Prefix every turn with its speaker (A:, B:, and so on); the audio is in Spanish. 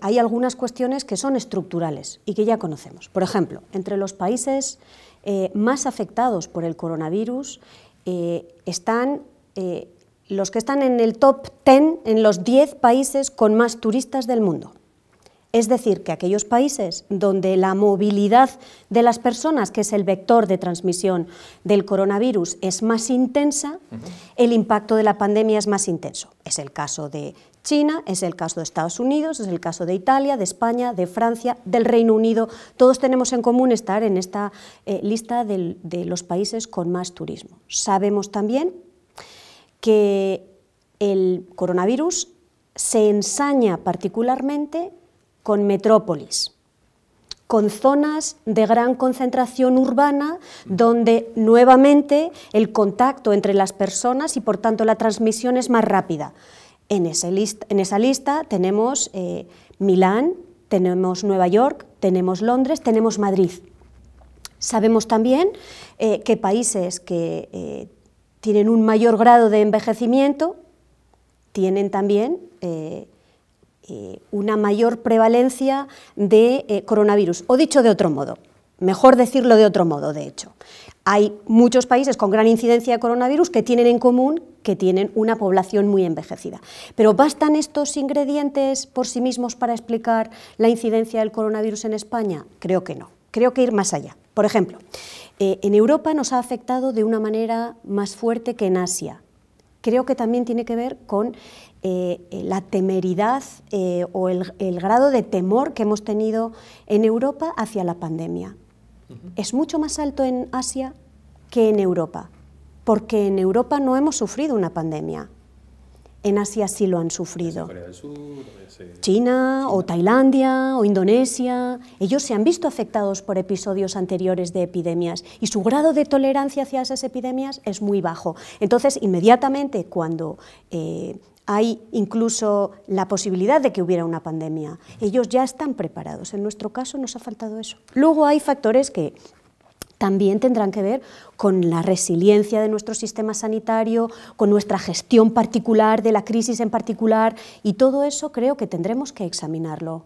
A: hay algunas cuestiones que son estructurales y que ya conocemos. Por ejemplo, entre los países eh, más afectados por el coronavirus eh, están eh, los que están en el top 10, en los 10 países con más turistas del mundo. Es decir, que aquellos países donde la movilidad de las personas, que es el vector de transmisión del coronavirus, es más intensa, el impacto de la pandemia es más intenso. Es el caso de China, es el caso de Estados Unidos, es el caso de Italia, de España, de Francia, del Reino Unido. Todos tenemos en común estar en esta eh, lista de los países con más turismo. Sabemos también que el coronavirus se ensaña particularmente con metrópolis, con zonas de gran concentración urbana donde nuevamente el contacto entre las personas y por tanto la transmisión es más rápida. En, ese en esa lista tenemos eh, Milán, tenemos Nueva York, tenemos Londres, tenemos Madrid. Sabemos también eh, que países que eh, tienen un mayor grado de envejecimiento tienen también eh, una mayor prevalencia de eh, coronavirus. O dicho de otro modo, mejor decirlo de otro modo, de hecho. Hay muchos países con gran incidencia de coronavirus que tienen en común que tienen una población muy envejecida. Pero ¿bastan estos ingredientes por sí mismos para explicar la incidencia del coronavirus en España? Creo que no. Creo que ir más allá. Por ejemplo, eh, en Europa nos ha afectado de una manera más fuerte que en Asia creo que también tiene que ver con eh, la temeridad eh, o el, grado de temor que hemos tenido en Europa hacia la pandemia. Es mucho más alto en Asia que en Europa, porque en Europa no hemos sufrido una pandemia en Asia sí lo han sufrido. Eh, China o Tailandia o Indonesia, ellos se han visto afectados por episodios anteriores de epidemias y su grado de tolerancia hacia esas epidemias es muy bajo. Entonces, inmediatamente cuando eh, hay incluso la posibilidad de que hubiera una pandemia, ellos ya están preparados. En nuestro caso nos ha faltado eso. Luego hay factores que también tendrán que ver con la resiliencia de nuestro sistema sanitario, con nuestra gestión particular de la crisis en particular, y todo eso creo que tendremos que examinarlo.